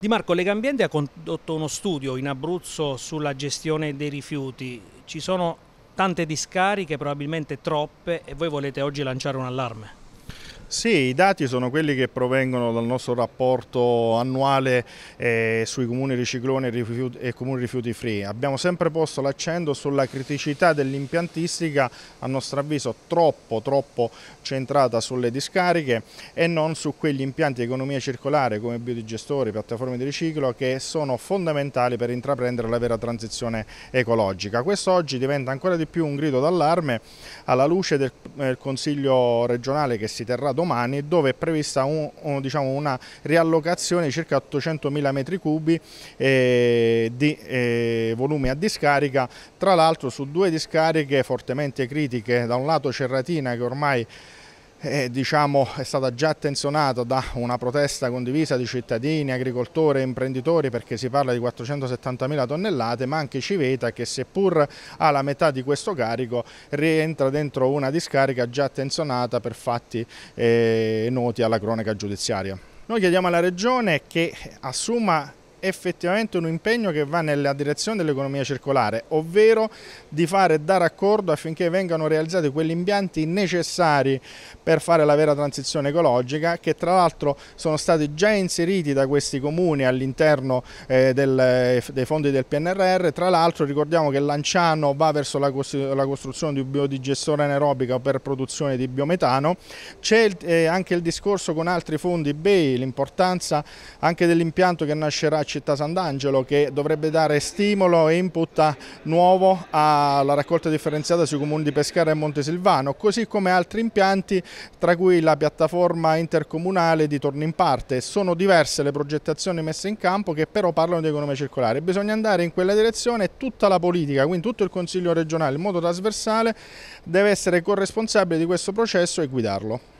Di Marco, Legambiente ha condotto uno studio in Abruzzo sulla gestione dei rifiuti. Ci sono tante discariche, probabilmente troppe, e voi volete oggi lanciare un allarme. Sì, i dati sono quelli che provengono dal nostro rapporto annuale eh, sui comuni ricicloni e, rifiuti, e comuni rifiuti free. Abbiamo sempre posto l'accento sulla criticità dell'impiantistica, a nostro avviso troppo, troppo centrata sulle discariche e non su quegli impianti di economia circolare come biodigestori, piattaforme di riciclo che sono fondamentali per intraprendere la vera transizione ecologica. Questo oggi diventa ancora di più un grido d'allarme alla luce del eh, Consiglio regionale che si terrà domani dove è prevista un, un, diciamo una riallocazione di circa 800.000 metri cubi eh, di eh, volume a discarica, tra l'altro su due discariche fortemente critiche, da un lato Cerratina che ormai eh, diciamo, è stata già attenzionata da una protesta condivisa di cittadini, agricoltori e imprenditori perché si parla di 470.000 tonnellate ma anche Civeta che seppur ha la metà di questo carico rientra dentro una discarica già attenzionata per fatti eh, noti alla cronaca giudiziaria. Noi chiediamo alla Regione che assuma effettivamente un impegno che va nella direzione dell'economia circolare, ovvero di fare da raccordo affinché vengano realizzati quegli impianti necessari per fare la vera transizione ecologica che tra l'altro sono stati già inseriti da questi comuni all'interno eh, eh dei fondi del PNRR, tra l'altro ricordiamo che Lanciano va verso la, la costruzione di un biodigestore anaerobico per produzione di biometano, c'è eh, anche il discorso con altri fondi BEI, l'importanza anche dell'impianto che nascerà Città Sant'Angelo che dovrebbe dare stimolo e input nuovo alla raccolta differenziata sui comuni di Pescara e Montesilvano, così come altri impianti tra cui la piattaforma intercomunale di Torno in Parte. Sono diverse le progettazioni messe in campo che però parlano di economia circolare. Bisogna andare in quella direzione e tutta la politica, quindi tutto il Consiglio regionale in modo trasversale deve essere corresponsabile di questo processo e guidarlo.